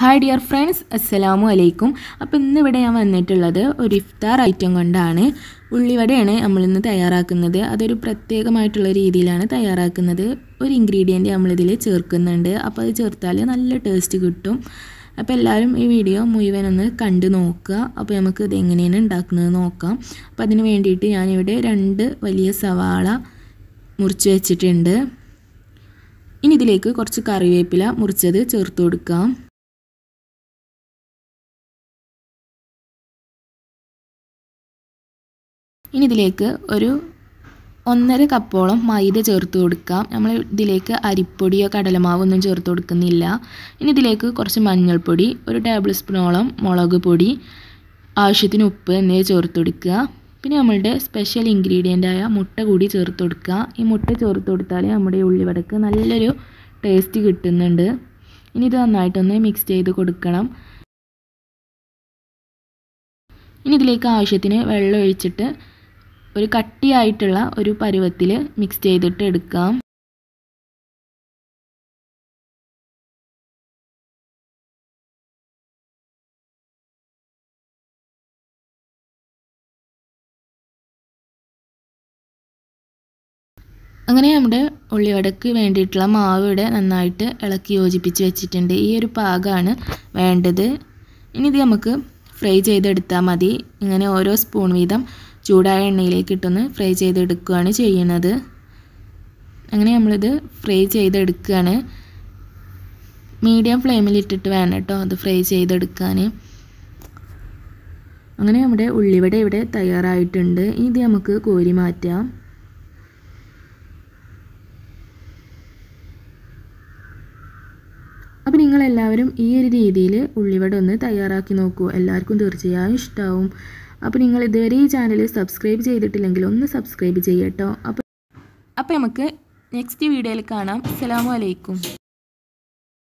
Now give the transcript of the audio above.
hi dear friends അസ്സലാമു അലൈക്കും അപ്പോൾ ഇന്നിവിടെ ഞാൻ വന്നിട്ടുള്ളത് ഒരു ഇഫ്താർ ഐറ്റം കൊണ്ടാണ് ഉള്ളിവടയാണ് നമ്മളിന്ന് തയ്യാറാക്കുന്നത് അതൊരു പ്രത്യേകമായിട്ടുള്ള രീതിയിലാണ് തയ്യാറാക്കുന്നത് ഒരു ഇൻഗ്രീഡിയൻറ്റ് നമ്മളിതിൽ ചേർക്കുന്നുണ്ട് അപ്പോൾ അത് ചേർത്താൽ നല്ല ടേസ്റ്റ് കിട്ടും അപ്പോൾ എല്ലാവരും ഈ വീഡിയോ മുഴുവനൊന്ന് കണ്ട് നോക്കുക അപ്പോൾ നമുക്ക് ഇത് എങ്ങനെയാണ് ഉണ്ടാക്കുന്നത് നോക്കാം അപ്പോൾ അതിന് വേണ്ടിയിട്ട് ഞാനിവിടെ രണ്ട് വലിയ സവാള മുറിച്ച് വെച്ചിട്ടുണ്ട് ഇനി ഇതിലേക്ക് കുറച്ച് കറിവേപ്പില മുറിച്ചത് ചേർത്ത് കൊടുക്കാം ഇനി ഇതിലേക്ക് ഒരു ഒന്നര കപ്പോളം മൈദ ചേർത്ത് കൊടുക്കാം നമ്മൾ ഇതിലേക്ക് അരിപ്പൊടിയോ കടലമാവോ ഒന്നും ചേർത്ത് കൊടുക്കുന്നില്ല ഇനി ഇതിലേക്ക് കുറച്ച് മഞ്ഞൾപ്പൊടി ഒരു ടേബിൾ സ്പൂണോളം മുളക് പൊടി ആവശ്യത്തിന് ഉപ്പ് എന്നിവ ചേർത്ത് കൊടുക്കുക പിന്നെ നമ്മളുടെ സ്പെഷ്യൽ ഇൻഗ്രീഡിയൻ്റായ മുട്ട കൂടി ചേർത്ത് കൊടുക്കുക ഈ മുട്ട ചേർത്ത് കൊടുത്താൽ നമ്മുടെ ഉള്ളിവടക്ക് നല്ലൊരു ടേസ്റ്റ് കിട്ടുന്നുണ്ട് ഇനി ഇത് നന്നായിട്ടൊന്ന് മിക്സ് ചെയ്ത് കൊടുക്കണം ഇനി ഇതിലേക്ക് ആവശ്യത്തിന് വെള്ളം ഒഴിച്ചിട്ട് ഒരു കട്ടിയായിട്ടുള്ള ഒരു പരുവത്തിൽ മിക്സ് ചെയ്തിട്ട് എടുക്കാം അങ്ങനെ നമ്മുടെ ഉള്ളിവടക്ക് വേണ്ടിയിട്ടുള്ള മാവ് ഇവിടെ നന്നായിട്ട് ഇളക്കി യോജിപ്പിച്ച് വെച്ചിട്ടുണ്ട് ഈ ഒരു പാകമാണ് വേണ്ടത് ഇനി ഇത് നമുക്ക് ഫ്രൈ ചെയ്തെടുത്താൽ മതി ഇങ്ങനെ ഓരോ സ്പൂൺ വീതം ചൂടായ എണ്ണയിലേക്ക് ഇട്ടൊന്ന് ഫ്രൈ ചെയ്തെടുക്കുകയാണ് ചെയ്യുന്നത് അങ്ങനെ നമ്മളിത് ഫ്രൈ ചെയ്തെടുക്കുകയാണ് മീഡിയം ഫ്ലെയിമിലിട്ടിട്ട് വേണം കേട്ടോ അത് ഫ്രൈ ചെയ്തെടുക്കാൻ അങ്ങനെ നമ്മുടെ ഉള്ളിവട ഇവിടെ തയ്യാറായിട്ടുണ്ട് ഇത് നമുക്ക് കോരി മാറ്റാം അപ്പോൾ നിങ്ങളെല്ലാവരും ഈ ഒരു രീതിയിൽ ഉള്ളിവട ഒന്ന് തയ്യാറാക്കി നോക്കൂ എല്ലാവർക്കും തീർച്ചയായും ഇഷ്ടമാവും അപ്പോൾ നിങ്ങൾ ഇതുവരെ ഈ ചാനൽ സബ്സ്ക്രൈബ് ചെയ്തിട്ടില്ലെങ്കിൽ ഒന്ന് സബ്സ്ക്രൈബ് ചെയ്യട്ടോ അപ്പോൾ അപ്പോൾ നമുക്ക് നെക്സ്റ്റ് വീഡിയോയിൽ കാണാം അലൈക്കും